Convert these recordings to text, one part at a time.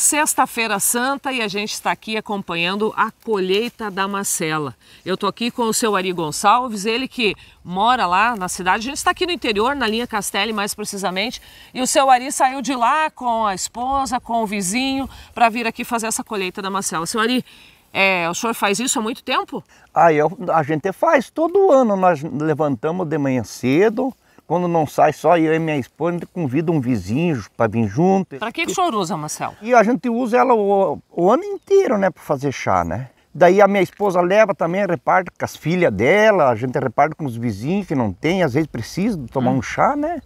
Sexta-feira Santa e a gente está aqui acompanhando a colheita da macela. Eu estou aqui com o seu Ari Gonçalves, ele que mora lá na cidade. A gente está aqui no interior, na linha Castelli, mais precisamente. E o seu Ari saiu de lá com a esposa, com o vizinho, para vir aqui fazer essa colheita da macela. Seu Ari, é, o senhor faz isso há muito tempo? Ah, eu, a gente faz todo ano. Nós levantamos de manhã cedo, quando não sai só eu e minha esposa, a gente convida um vizinho para vir junto. Para que, que o senhor usa, Marcel? E a gente usa ela o, o ano inteiro, né, para fazer chá, né? Daí a minha esposa leva também, reparte com as filhas dela, a gente reparte com os vizinhos que não tem, às vezes precisa tomar hum. um chá, né?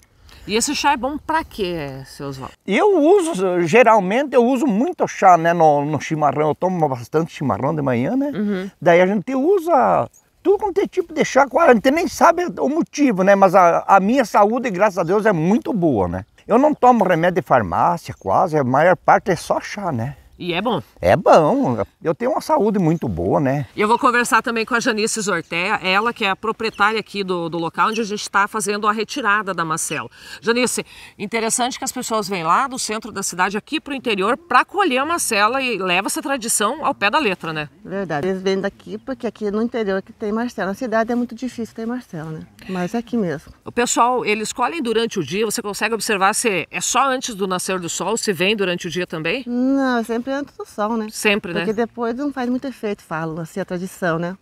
E esse chá é bom para quê, seu Oswaldo? Eu uso, geralmente eu uso muito chá, né, no, no chimarrão. Eu tomo bastante chimarrão de manhã, né? Uhum. Daí a gente usa tudo quanto é tipo de chá a gente nem sabe o motivo, né? Mas a, a, minha saúde, graças a Deus, é muito boa, né? Eu não tomo remédio de farmácia quase, a maior parte é só chá, né? E é bom. É bom. Eu tenho uma saúde muito boa, né? eu vou conversar também com a Janice Zortea, ela que é a proprietária aqui do, do local onde a gente está fazendo a retirada da macela. Janice, interessante que as pessoas vêm lá do centro da cidade aqui para o interior para colher a macela e leva essa tradição ao pé da letra, né? Verdade. Eles vêm daqui porque aqui no interior que tem marcela. Na cidade é muito difícil ter marcela, né? Mas é aqui mesmo. O pessoal, eles colhem durante o dia, você consegue observar se é só antes do nascer do sol, se vem durante o dia também? Não, é sempre antes do sol, né? Sempre, Porque né? Porque depois não faz muito efeito, falo, assim, a tradição, né?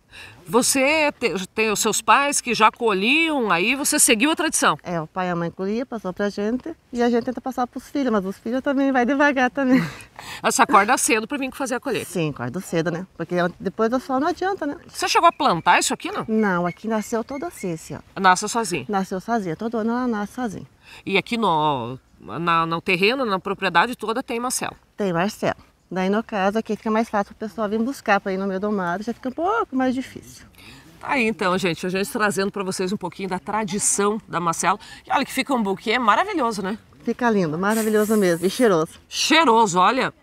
Você tem os seus pais que já colhiam, aí você seguiu a tradição. É, o pai e a mãe colhiam, passou pra gente, e a gente tenta passar pros filhos, mas os filhos também vai devagar também. Você acorda cedo pra vir fazer a colheita? Sim, acordo cedo, né? Porque depois do sol não adianta, né? Você chegou a plantar isso aqui, não? Não, aqui nasceu todo assim, assim, ó. Nasceu sozinho? Nasceu sozinha, todo ano ela nasce sozinha. E aqui no, na, no terreno, na propriedade toda, tem Marcelo? Tem Marcelo. Daí no caso aqui fica mais fácil o pessoal vir buscar para ir no meu domado, já fica um pouco mais difícil. Tá aí então, gente, a gente trazendo para vocês um pouquinho da tradição da Marcela. E olha que fica um buquê maravilhoso, né? Fica lindo, maravilhoso mesmo e cheiroso. Cheiroso, olha.